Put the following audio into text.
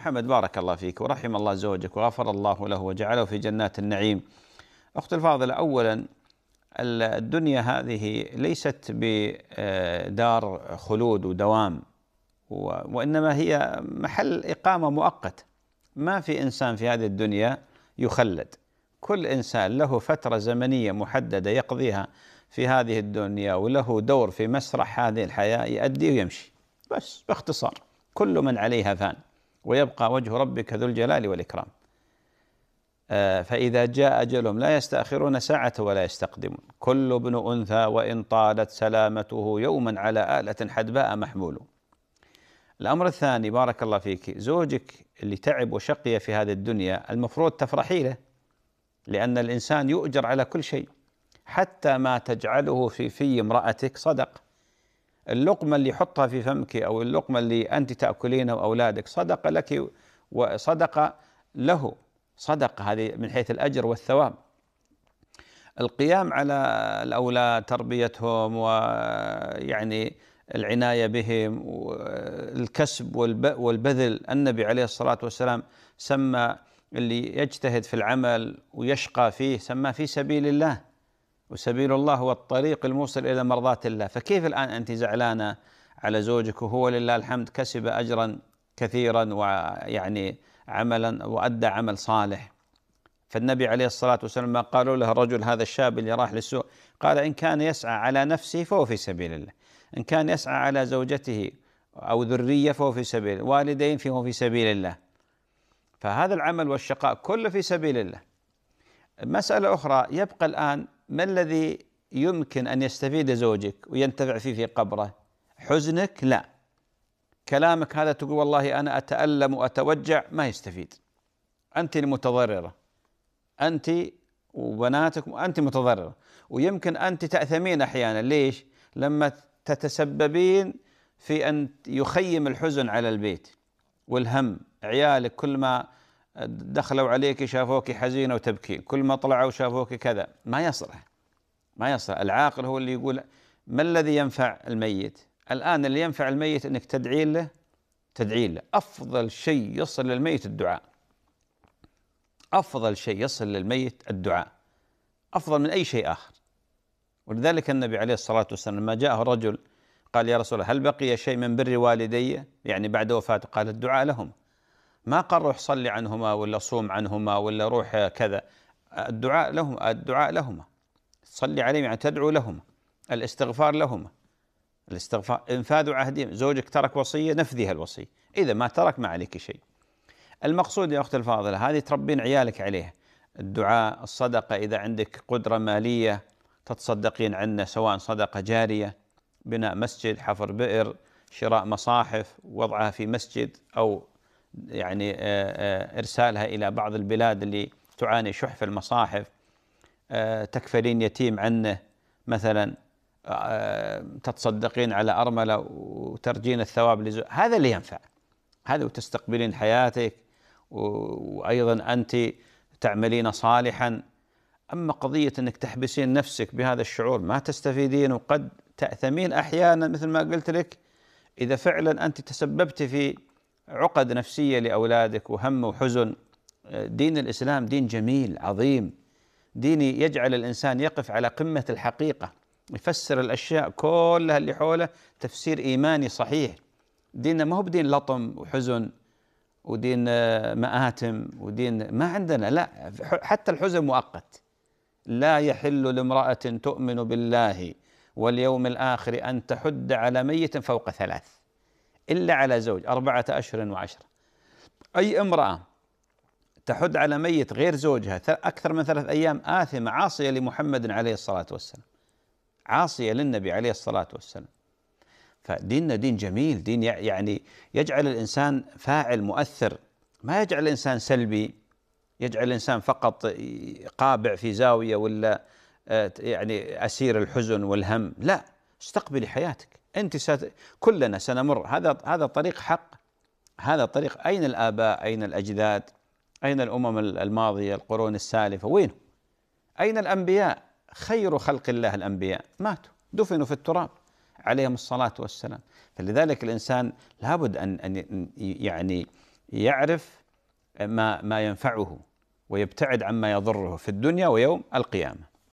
محمد بارك الله فيك ورحم الله زوجك وغفر الله له وجعله في جنات النعيم أخت الفاضلة أولا الدنيا هذه ليست بدار خلود ودوام وإنما هي محل إقامة مؤقت ما في إنسان في هذه الدنيا يخلد كل إنسان له فترة زمنية محددة يقضيها في هذه الدنيا وله دور في مسرح هذه الحياة يؤدي ويمشي بس باختصار كل من عليها فان ويبقى وجه ربك ذو الجلال والإكرام آه، فإذا جاء أجلهم لا يستأخرون ساعة ولا يستقدمون كل ابن أنثى وإن طالت سلامته يوما على آلة حدباء محمول الأمر الثاني بارك الله فيك زوجك اللي تعب وشقي في هذه الدنيا المفروض تفرحي له لأن الإنسان يؤجر على كل شيء حتى ما تجعله في في امرأتك صدق اللقمة اللي يحطها في فمك أو اللقمة اللي أنت تأكلينها وأولادك صدقة لك وصدقة له صدقة هذه من حيث الأجر والثواب القيام على الأولاد تربيتهم ويعني العناية بهم والكسب والبذل النبي عليه الصلاة والسلام سمى اللي يجتهد في العمل ويشقى فيه سماه في سبيل الله وسبيل الله هو الطريق الموصل إلى مرضاة الله فكيف الآن أنت زعلانة على زوجك وهو لله الحمد كسب أجرا كثيرا ويعني عملا وأدى عمل صالح فالنبي عليه الصلاة والسلام ما قالوا له الرجل هذا الشاب اللي راح للسوق قال إن كان يسعى على نفسه فهو في سبيل الله إن كان يسعى على زوجته أو ذرية فهو في سبيل والدين فهو في سبيل الله فهذا العمل والشقاء كله في سبيل الله مسألة أخرى يبقى الآن ما الذي يمكن أن يستفيد زوجك وينتفع فيه في قبره حزنك لا كلامك هذا تقول والله أنا أتألم وأتوجع ما يستفيد أنت المتضررة أنت وبناتك أنت متضررة ويمكن أنت تأثمين أحيانا ليش لما تتسببين في أن يخيم الحزن على البيت والهم عيالك كل ما دخلوا عليك شافوك حزينه وتبكي كل ما طلعوا شافوك كذا ما يصلح ما يصلح العاقل هو اللي يقول ما الذي ينفع الميت الان اللي ينفع الميت انك تدعي له تدعي له افضل شيء يصل للميت الدعاء افضل شيء يصل للميت الدعاء افضل من اي شيء اخر ولذلك النبي عليه الصلاه والسلام لما جاءه رجل قال يا رسول الله هل بقي شيء من بر والدي يعني بعد وفاته قال الدعاء لهم ما قال روح صلي عنهما ولا صوم عنهما ولا روح كذا الدعاء لهم الدعاء لهما تصلي عليهم يعني تدعو لهما الاستغفار لهما الاستغفار انفاذ عهدهم زوجك ترك وصيه نفذها الوصيه اذا ما ترك ما عليك شيء المقصود يا اختي الفاضله هذه تربين عيالك عليها الدعاء الصدقه اذا عندك قدره ماليه تتصدقين عنه سواء صدقه جاريه بناء مسجد حفر بئر شراء مصاحف وضعها في مسجد او يعني آه، آه، إرسالها إلى بعض البلاد اللي تعاني شح في المصاحف آه، تكفلين يتيم عنه مثلا تتصدقين على أرملة وترجين الثواب لزو... هذا اللي ينفع هذا وتستقبلين حياتك وأيضا أنت تعملين صالحا أما قضية أنك تحبسين نفسك بهذا الشعور ما تستفيدين وقد تأثمين أحيانا مثل ما قلت لك إذا فعلا أنت تسببت في عقد نفسية لأولادك وهم وحزن دين الإسلام دين جميل عظيم دين يجعل الإنسان يقف على قمة الحقيقة يفسر الأشياء كلها اللي حوله تفسير إيماني صحيح ديننا ما هو بدين لطم وحزن ودين آه، مآتم ودين ما عندنا لا حتى الحزن مؤقت لا يحل لامرأة تؤمن بالله واليوم الآخر أن تحد على ميت فوق ثلاث إلا على زوج أربعة أشهر وعشرة أي امرأة تحد على ميت غير زوجها أكثر من ثلاث أيام آثمة عاصية لمحمد عليه الصلاة والسلام عاصية للنبي عليه الصلاة والسلام فديننا دين جميل دين يعني يجعل الإنسان فاعل مؤثر ما يجعل الإنسان سلبي يجعل الإنسان فقط قابع في زاوية ولا آه، يعني أسير الحزن والهم لا استقبلي حياتك انت ست... كلنا سنمر هذا هذا طريق حق هذا طريق اين الاباء اين الاجداد اين الامم الماضيه القرون السالفه وين اين الانبياء خير خلق الله الانبياء ماتوا دفنوا في التراب عليهم الصلاه والسلام فلذلك الانسان لابد ان ان يعني يعرف ما ما ينفعه ويبتعد عما يضره في الدنيا ويوم القيامه